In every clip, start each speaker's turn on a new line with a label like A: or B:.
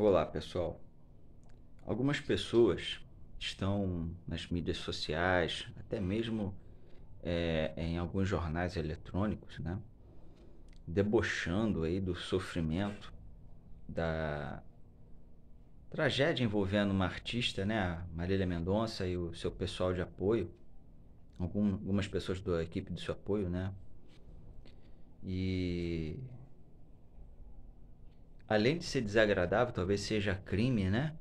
A: Olá, pessoal. Algumas pessoas estão nas mídias sociais, até mesmo é, em alguns jornais eletrônicos, né? Debochando aí do sofrimento, da tragédia envolvendo uma artista, né? Marília Mendonça e o seu pessoal de apoio. Algum, algumas pessoas da equipe do seu apoio, né? E além de ser desagradável, talvez seja crime, né?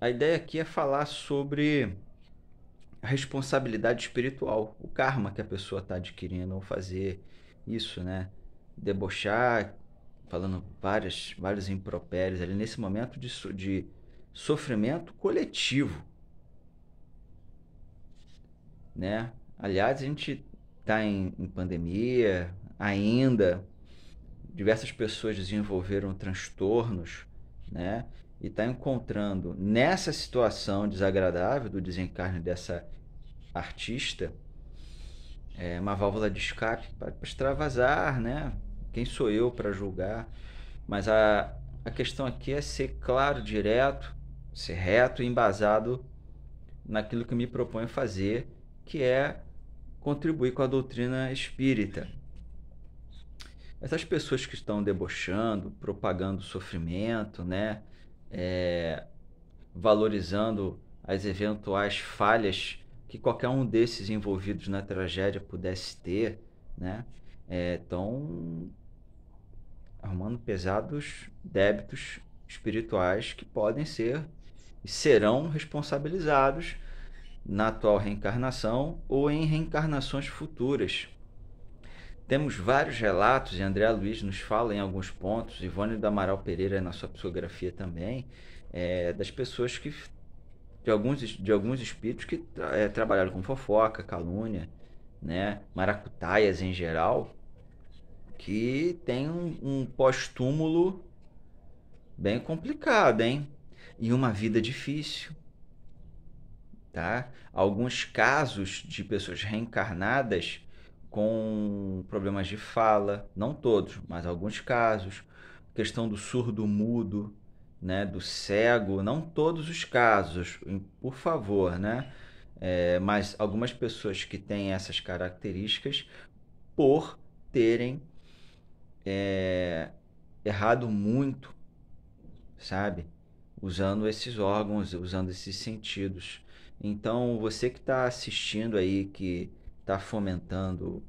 A: A ideia aqui é falar sobre a responsabilidade espiritual, o karma que a pessoa está adquirindo ao fazer isso, né? Debochar, falando várias, vários impropérios ali nesse momento de, de sofrimento coletivo, né? Aliás, a gente está em, em pandemia ainda, diversas pessoas desenvolveram transtornos, né? E está encontrando nessa situação desagradável do desencarne dessa artista é, uma válvula de escape para extravasar, né? Quem sou eu para julgar? Mas a, a questão aqui é ser claro, direto, ser reto e embasado naquilo que me proponho fazer, que é contribuir com a doutrina espírita essas pessoas que estão debochando, propagando sofrimento, né? É, valorizando as eventuais falhas que qualquer um desses envolvidos na tragédia pudesse ter, né? Estão eh, é, arrumando pesados débitos espirituais que podem ser e serão responsabilizados na atual reencarnação ou em reencarnações futuras. Temos vários relatos, e André Luiz nos fala em alguns pontos, Ivone do Amaral Pereira é na sua psicografia também, é, das pessoas que. de alguns, de alguns espíritos que é, trabalharam com fofoca, calúnia, né, maracutaias em geral, que tem um, um pós-túmulo bem complicado, hein? E uma vida difícil. Tá? Alguns casos de pessoas reencarnadas com problemas de fala, não todos, mas alguns casos, questão do surdo mudo, né, do cego, não todos os casos, por favor, né? É, mas algumas pessoas que têm essas características por terem é, errado muito, sabe? Usando esses órgãos, usando esses sentidos. Então, você que está assistindo aí, que está fomentando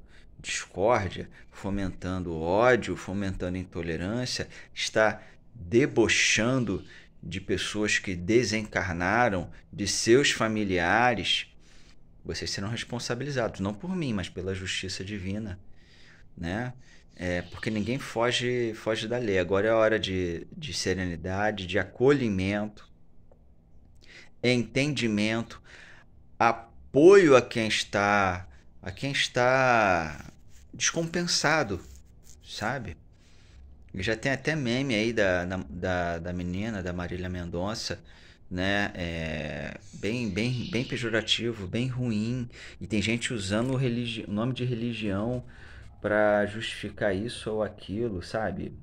A: discórdia, fomentando ódio, fomentando intolerância, está debochando de pessoas que desencarnaram, de seus familiares, vocês serão responsabilizados, não por mim, mas pela justiça divina, né? É, porque ninguém foge, foge da lei. Agora é a hora de, de serenidade, de acolhimento, entendimento, apoio a quem está a quem está descompensado, sabe? Já tem até meme aí da, da, da menina, da Marília Mendonça, né? É bem, bem, bem pejorativo, bem ruim. E tem gente usando o, religi... o nome de religião para justificar isso ou aquilo, sabe?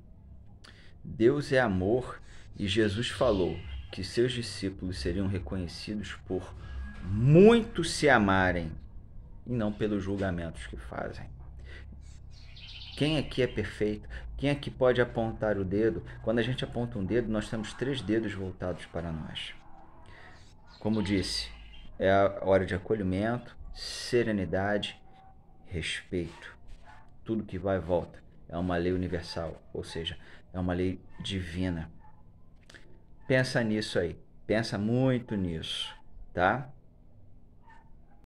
A: Deus é amor e Jesus falou que seus discípulos seriam reconhecidos por muito se amarem e não pelos julgamentos que fazem. Quem aqui é perfeito? Quem aqui pode apontar o dedo? Quando a gente aponta um dedo, nós temos três dedos voltados para nós. Como disse, é a hora de acolhimento, serenidade, respeito. Tudo que vai volta. É uma lei universal, ou seja, é uma lei divina. Pensa nisso aí. Pensa muito nisso, tá?